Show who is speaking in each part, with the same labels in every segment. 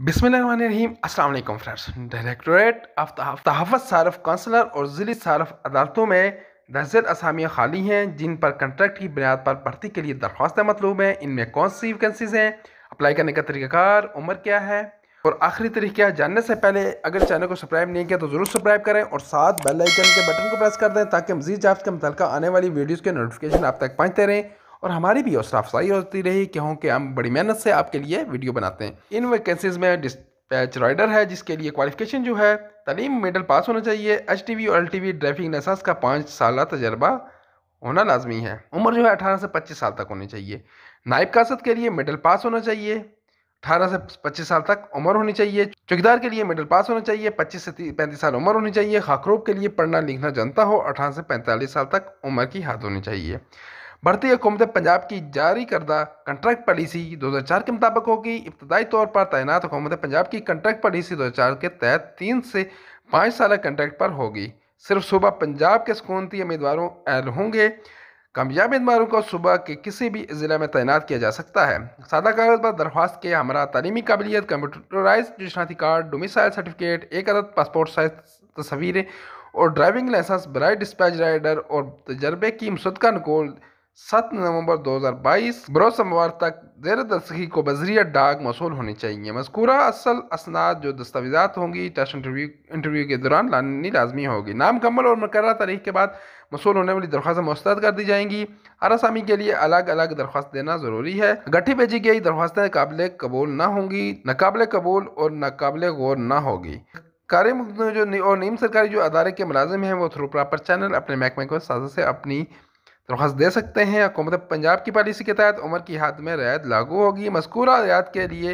Speaker 1: बिसमीम friends directorate of तहफ़ सारफ कौंसलर और ज़िली सारफ अदालतों में दर्जन असामियाँ खाली हैं जिन पर कंट्रैक्ट की बुनियाद पर भर्ती के लिए दरख्वास्तें मतलूब हैं इनमें कौन सी वैकेंसीज़ हैं अप्लाई करने का तरीक़ाकार उम्र क्या है और आखिरी तारीख क्या जानने से पहले अगर चैनल को सब्सक्राइब नहीं किया तो ज़रूर सब्सक्राइब करें और साथ बेल आइकन के बटन को प्रेस कर दें ताकि मजीद जाफ के मुतल आने वाली वीडियोज़ के नोटिफिकेशन आप तक पहुँचते रहें और हमारी भी हौसला अफजाई होती रही क्योंकि हम बड़ी मेहनत से आपके लिए वीडियो बनाते हैं इन वैकेंसीज़ में डिस्पैच राइडर है जिसके लिए क्वालिफिकेशन जो है तलीम मिडल पास होना चाहिए एच और एल ड्राइविंग लाइसेंस का पाँच साल तजर्बा होना लाजमी है उम्र जो है अठारह से पच्चीस साल तक होनी चाहिए नायब कासद के लिए मिडल पास होना चाहिए अठारह से पच्चीस साल तक उम्र होनी चाहिए चौकीदार के लिए मेडल पास होना चाहिए पच्चीस से पैंतीस साल उम्र होनी चाहिए खाकरोब के लिए पढ़ना लिखना जानता हो अठारह से पैंतालीस साल तक उम्र की हाथ होनी चाहिए बढ़ती हुकूमत पंजाब की जारी करदा कंट्रैक्ट पॉलिसी 2004 के मुताबिक होगी इब्तदाई तौर पर तैनात हुकूमत पंजाब की कंट्रैक्ट पॉलिसी 2004 के तहत तीन से पाँच साल कंट्रैक्ट पर होगी सिर्फ सुबह पंजाब के सकूनती उम्मीदवारों अहल होंगे कामयाब उम्मीदवारों को सुबह के किसी भी ज़िले में तैनात किया जा सकता है सादा कागज पर दरख्वास्त के हमारा तलीमी काबिलियत कंप्यूटराइज शनाती कार्ड डोमिसाइल सर्टिफिकेट एक अदद पासपोर्ट साइज तस्वीरें और ड्राइविंग लाइसेंस ब्राइट डिस्पैच राइडर और तजर्बे की मुसदका नकोल सात नवंबर 2022 बरोज सोमवार तक जैर दस्तगी को बजरिया डाक मौसू होनी चाहिए मذकूरा असल असनाद जो दस्तावेजात होंगी टेस्ट इंटरव्यू इंटरव्यू के दौरान लानी लाजमी होगी कमल और मुकर तारीख के बाद मसूल होने वाली दरख्वास्त मस्तद कर दी जाएंगी हर आसामी के लिए अलग अलग दरख्वास्त देना ज़रूरी है गठी भेजी गई दरख्वास्तें काबिल कबूल ना होंगी नाकबिल कबूल और नाकबिल गौर न होगी कार्य जो और नीम सरकारी जो अदारे के मुलाजिम हैं वो थ्रू प्रॉपर चैनल अपने महकमे को साजा से अपनी दरख्वास्त दे सकते हैं हुकूमत पंजाब की पॉलिसी के तहत उम्र की हद में रियायत लागू होगी मस्कूरा रियायत के लिए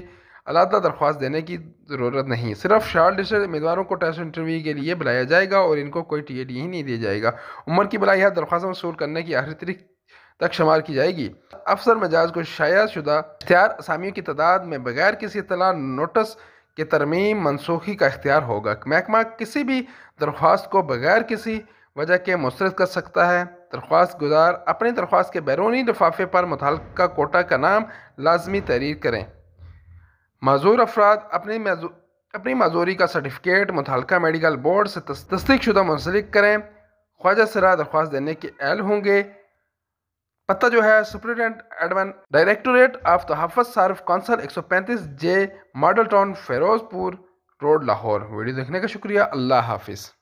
Speaker 1: अलहदा दरख्वास्त देने की ज़रूरत नहीं सिर्फ शार्ट लिस्टेड उम्मीदवारों को टेस्ट इंटरव्यू के लिए बुलाया जाएगा और इनको कोई टी ए डी ही नहीं दिया जाएगा उम्र की बलाई हाथ दरख्वास्त मसूल करने की आखिरी तरीक तक शुमार की जाएगी अफसर मजाज को शाया शुदा इख्तियार असामियों की तादाद में बगैर किसी इतला नोटिस के तरमीम मनसूखी का इख्तियार होगा महकमा किसी भी दरख्वास्त को बगैर किसी वजह के मुस्रद कर सकता है दरख्वास्त गुजार अपनी दरख्वास्त के बैरूनी लिफाफे पर मुतल कोटा का नाम लाजमी तहरीर करें मज़ूर अफराद अपनी अपनी मजदूरी का सर्टिफिकेट मुतल मेडिकल बोर्ड से तस्दीक शुदा मुंसलिक करें ख्वाजा सरा दरख्वास्त देने के अहल होंगे पता जो है सुप्रिटेंट एडवन डायरेक्टोरेट ऑफ तहफ़ सार्फ कौंसल एक सौ पैंतीस J model town Ferozepur road Lahore video देखने का शुक्रिया अल्लाह हाफिज़